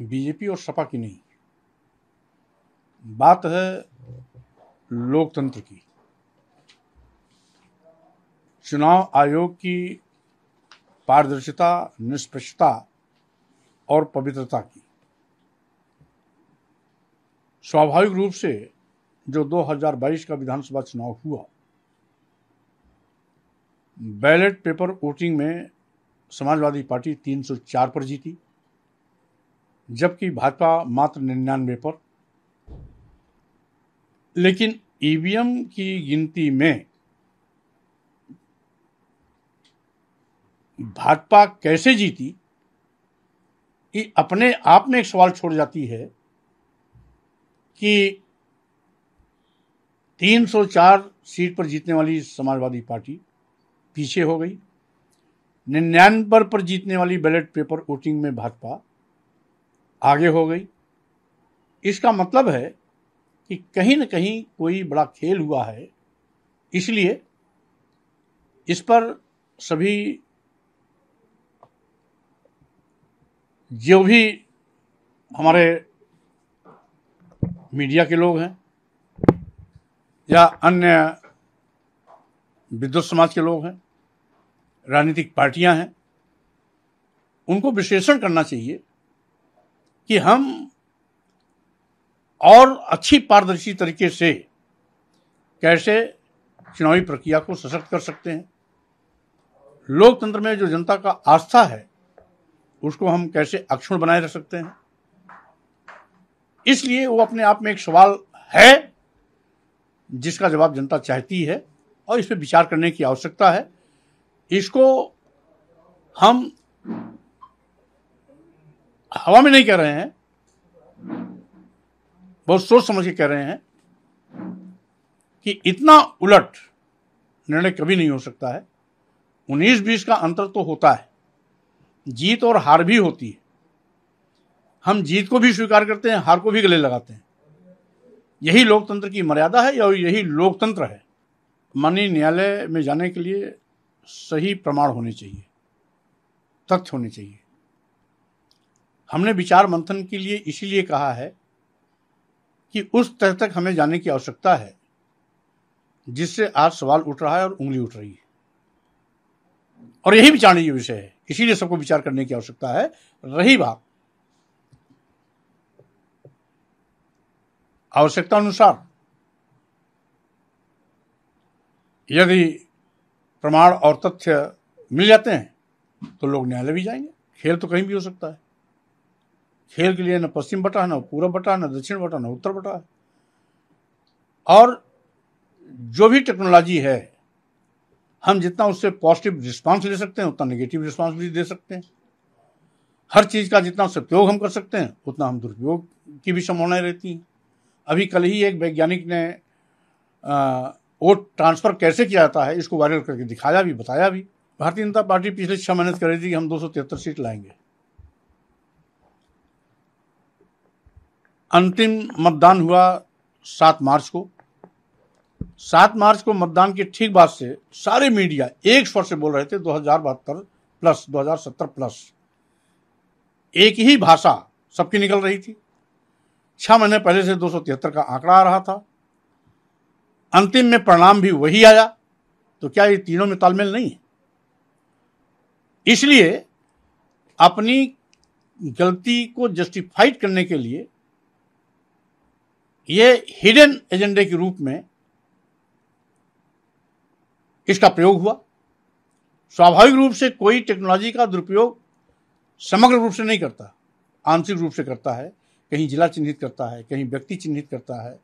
BJP और सपा की नहीं बात है लोकतंत्र की चुनाव आयोग की पारदर्शिता निष्पक्षता और पवित्रता की स्वाभाविक रूप से जो 2022 का विधानसभा चुनाव हुआ बैलेट पेपर वोटिंग में समाजवादी पार्टी 304 पर जीती जबकि भाजपा मात्र निन्यानवे पर लेकिन ईवीएम की गिनती में भाजपा कैसे जीती ये अपने आप में एक सवाल छोड़ जाती है कि 304 सीट पर जीतने वाली समाजवादी पार्टी पीछे हो गई निन्यानवे पर जीतने वाली बैलेट पेपर वोटिंग में भाजपा आगे हो गई इसका मतलब है कि कहीं न कहीं कोई बड़ा खेल हुआ है इसलिए इस पर सभी जो भी हमारे मीडिया के लोग हैं या अन्य विद्युत समाज के लोग हैं राजनीतिक पार्टियां हैं उनको विश्लेषण करना चाहिए कि हम और अच्छी पारदर्शी तरीके से कैसे चुनावी प्रक्रिया को सशक्त कर सकते हैं लोकतंत्र में जो जनता का आस्था है उसको हम कैसे अक्षुण बनाए रख सकते हैं इसलिए वो अपने आप में एक सवाल है जिसका जवाब जनता चाहती है और इस पर विचार करने की आवश्यकता है इसको हम हवा में नहीं कह रहे हैं बहुत सोच समझ के कह रहे हैं कि इतना उलट निर्णय कभी नहीं हो सकता है उन्नीस बीस का अंतर तो होता है जीत और हार भी होती है हम जीत को भी स्वीकार करते हैं हार को भी गले लगाते हैं यही लोकतंत्र की मर्यादा है और यही लोकतंत्र है माननीय न्यायालय में जाने के लिए सही प्रमाण होने चाहिए तथ्य होने चाहिए हमने विचार मंथन के लिए इसीलिए कहा है कि उस तह तक हमें जाने की आवश्यकता है जिससे आज सवाल उठ रहा है और उंगली उठ रही है और यही विचारणीय विषय है इसीलिए सबको विचार करने की आवश्यकता है रही बात आवश्यकता अनुसार यदि प्रमाण और तथ्य मिल जाते हैं तो लोग न्यायालय भी जाएंगे खेल तो कहीं भी हो सकता है खेल के लिए न पश्चिम बटा है न पूर्व बटा है न दक्षिण बटा न उत्तर बटा है और जो भी टेक्नोलॉजी है हम जितना उससे पॉजिटिव रिस्पांस ले सकते हैं उतना नेगेटिव रिस्पांस भी दे सकते हैं हर चीज़ का जितना सत्योग हम कर सकते हैं उतना हम दुरुपयोग की भी संभावनाएं रहती हैं अभी कल ही एक वैज्ञानिक ने वोट ट्रांसफ़र कैसे किया जाता है इसको वायरल करके दिखाया भी बताया भी भारतीय जनता पार्टी पिछले छह महीने से कह रही थी कि हम दो सीट लाएंगे अंतिम मतदान हुआ सात मार्च को सात मार्च को मतदान के ठीक बाद से सारे मीडिया एक स्वर से बोल रहे थे दो हजार बहत्तर प्लस दो हजार सत्तर प्लस एक ही भाषा सबकी निकल रही थी छह महीने पहले से दो सौ तिहत्तर का आंकड़ा आ रहा था अंतिम में परिणाम भी वही आया तो क्या ये तीनों में तालमेल नहीं है इसलिए अपनी गलती को जस्टिफाइड करने के लिए ये हिडन एजेंडे के रूप में इसका प्रयोग हुआ स्वाभाविक रूप से कोई टेक्नोलॉजी का दुरुपयोग समग्र रूप से नहीं करता आंशिक रूप से करता है कहीं जिला चिन्हित करता है कहीं व्यक्ति चिन्हित करता है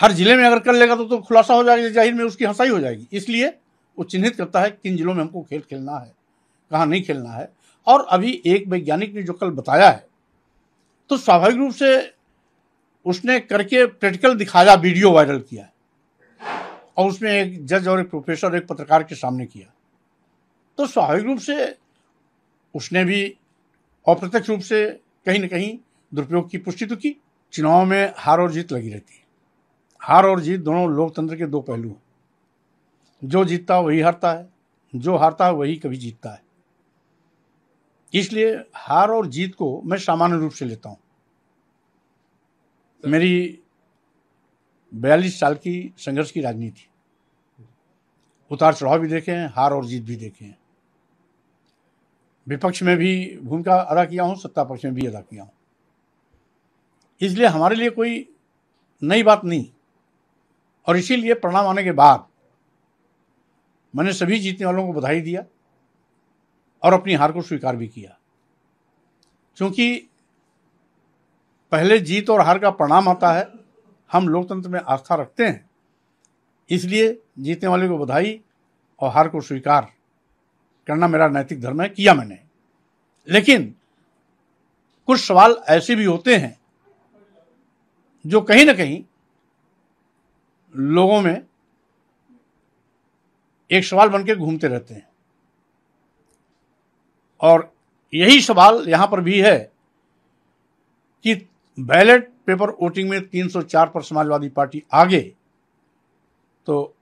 हर जिले में अगर कर लेगा तो तो खुलासा हो जाएगा जाहिर में उसकी हंसाई हो जाएगी इसलिए वो चिन्हित करता है किन जिलों में हमको खेल खेलना है कहाँ नहीं खेलना है और अभी एक वैज्ञानिक ने जो कल बताया है तो स्वाभाविक रूप से उसने करके प्रैक्टिकल दिखाया वीडियो वायरल किया और उसमें एक जज और एक प्रोफेसर एक पत्रकार के सामने किया तो स्वाभाविक रूप से उसने भी अप्रत्यक्ष रूप से कहीं ना कहीं दुरुपयोग की पुष्टि तो की चुनाव में हार और जीत लगी रहती है हार और जीत दोनों लोकतंत्र के दो पहलू हैं जो जीतता है वही हारता है जो हारता है वही कभी जीतता है इसलिए हार और जीत को मैं सामान्य रूप से लेता हूँ मेरी बयालीस साल की संघर्ष की राजनीति उतार चढ़ाव भी देखे हैं हार और जीत भी देखे हैं विपक्ष में भी भूमिका अदा किया हूँ सत्ता पक्ष में भी अदा किया हूँ इसलिए हमारे लिए कोई नई बात नहीं और इसीलिए परिणाम आने के बाद मैंने सभी जीतने वालों को बधाई दिया और अपनी हार को स्वीकार भी किया क्योंकि पहले जीत और हार का परिणाम आता है हम लोकतंत्र में आस्था रखते हैं इसलिए जीतने वाले को बधाई और हार को स्वीकार करना मेरा नैतिक धर्म है किया मैंने लेकिन कुछ सवाल ऐसे भी होते हैं जो कहीं ना कहीं लोगों में एक सवाल बनकर घूमते रहते हैं और यही सवाल यहां पर भी है कि बैलेट पेपर वोटिंग में 304 पर समाजवादी पार्टी आगे तो